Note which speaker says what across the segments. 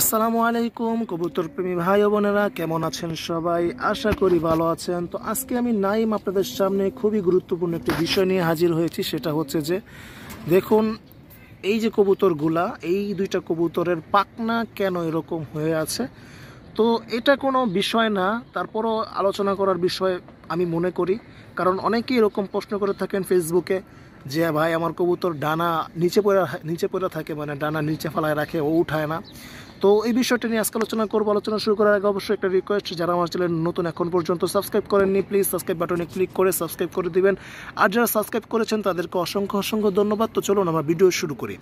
Speaker 1: আসসালামু আলাইকুম কবুতর প্রেমী ভাই বোনেরা কেমন আছেন সবাই আশা করি ভালো আছেন তো আজকে আমি নাইম আপনাদের সামনে খুবই গুরুত্বপূর্ণ একটি বিষয় নিয়ে হাজির হয়েছি সেটা হচ্ছে যে দেখুন এই যে কবুতরগুলা এই দুইটা কবুতরের পাকনা কেন এরকম হয়ে আছে তো এটা কোনো বিষয় না তারপরও আলোচনা করার বিষয় আমি মনে করি কারণ অনেকেই এরকম প্রশ্ন করে থাকেন ফেসবুকে যে ভাই আমার কবুতর ডানা নিচে পড়ে নিচে পড়ে থাকে মানে ডানা নিচে ফালায় রাখে ও উঠায় না তো এই বিষয়টা নিয়ে আজকে আলোচনা করবো আলোচনা শুরু করার আগে অবশ্যই একটা রিকোয়েস্ট যারা আমার চ্যানেল নতুন এখন পর্যন্ত সাবস্ক্রাইব করেননি প্লিজ সাবস্ক্রাইব বাটনে ক্লিক করে সাবস্ক্রাইব করে দিবেন আর যারা সাবস্ক্রাইব করেছেন তাদেরকে অসংখ্য অসংখ্য ধন্যবাদ তো চলুন আমরা ভিডিও শুরু করি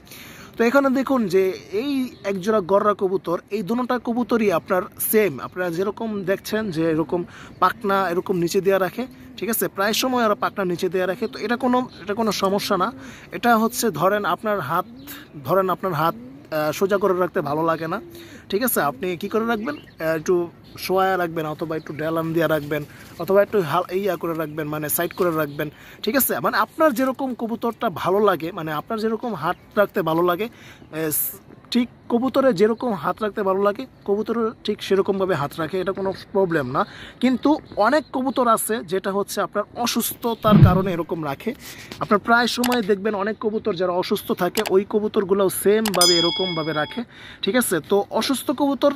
Speaker 1: তো এখানে দেখুন যে এই একজোড়া গররা কবুতর এই দুটা কবুতরই আপনার সেম আপনারা যেরকম দেখছেন যে এরকম পাকনা এরকম নিচে দেওয়া রাখে ঠিক আছে প্রায় সময় ওরা পাকটা নিচে দেওয়া রাখে তো এটা কোনো এটা কোনো সমস্যা না এটা হচ্ছে ধরেন আপনার হাত ধরেন আপনার হাত সোজা করে রাখতে ভালো লাগে না ঠিক আছে আপনি কি করে রাখবেন একটু শোয়া রাখবেন অথবা একটু ডেলান দিয়ে রাখবেন অথবা একটু হাল ইয়া করে রাখবেন মানে সাইড করে রাখবেন ঠিক আছে মানে আপনার যেরকম কবুতরটা ভালো লাগে মানে আপনার যেরকম হাত রাখতে ভালো লাগে ঠিক কবুতরে যেরকম হাত রাখতে ভালো লাগে কবুতরের ঠিক সেরকমভাবে হাত রাখে এটা কোনো প্রবলেম না কিন্তু অনেক কবুতর আছে যেটা হচ্ছে আপনার অসুস্থতার কারণে এরকম রাখে আপনার প্রায় সময় দেখবেন অনেক কবুতর যারা অসুস্থ থাকে ওই কবুতরগুলোও সেমভাবে এরকমভাবে রাখে ঠিক আছে তো অসুস্থ কবুতর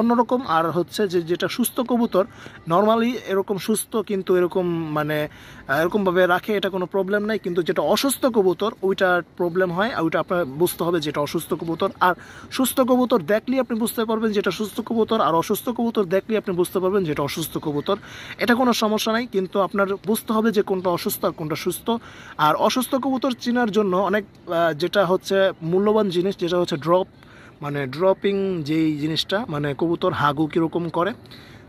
Speaker 1: অন্যরকম আর হচ্ছে যে যেটা সুস্থ কবুতর নর্মালি এরকম সুস্থ কিন্তু এরকম মানে এরকমভাবে রাখে এটা কোনো প্রবলেম নাই কিন্তু যেটা অসুস্থ কবুতর ওইটার প্রবলেম হয় আর ওইটা আপনার বুঝতে হবে যেটা অসুস্থ কবুতর আর সুস্থ কবুতর দেখলেই আপনি বুঝতে পারবেন যেটা সুস্থ কবুতর আর অসুস্থ কবুতর দেখলেই আপনি বুঝতে পারবেন যেটা অসুস্থ কবুতর এটা কোনো সমস্যা নাই কিন্তু আপনার বুঝতে হবে যে কোনটা অসুস্থ আর কোনটা সুস্থ আর অসুস্থ কবুতর চিনার জন্য অনেক যেটা হচ্ছে মূল্যবান জিনিস যেটা হচ্ছে ড্রপ মানে ড্রপিং যেই জিনিসটা মানে কবুতর হাগু কীরকম করে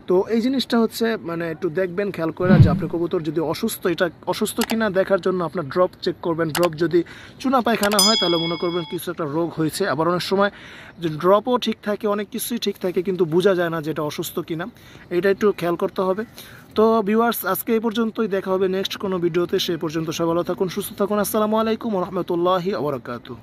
Speaker 1: তো এই জিনিসটা হচ্ছে মানে একটু দেখবেন খেয়াল করে যে আপনি কবুতর যদি অসুস্থ এটা অসুস্থ কিনা দেখার জন্য আপনার ড্রপ চেক করবেন ড্রপ যদি চুনা পায়খানা হয় তাহলে মনে করবেন কিছু একটা রোগ হয়েছে আবার অনেক সময় যে ড্রপও ঠিক থাকে অনেক কিছুই ঠিক থাকে কিন্তু বোঝা যায় না যে এটা অসুস্থ কিনা এটা একটু খেয়াল করতে হবে তো ভিউয়ার্স আজকে এই পর্যন্তই দেখা হবে নেক্সট কোনো ভিডিওতে সে পর্যন্ত সবাই ভালো থাকুন সুস্থ থাকুন আসসালামু আলাইকুম রহমতুল্লাহি আবরাকাতু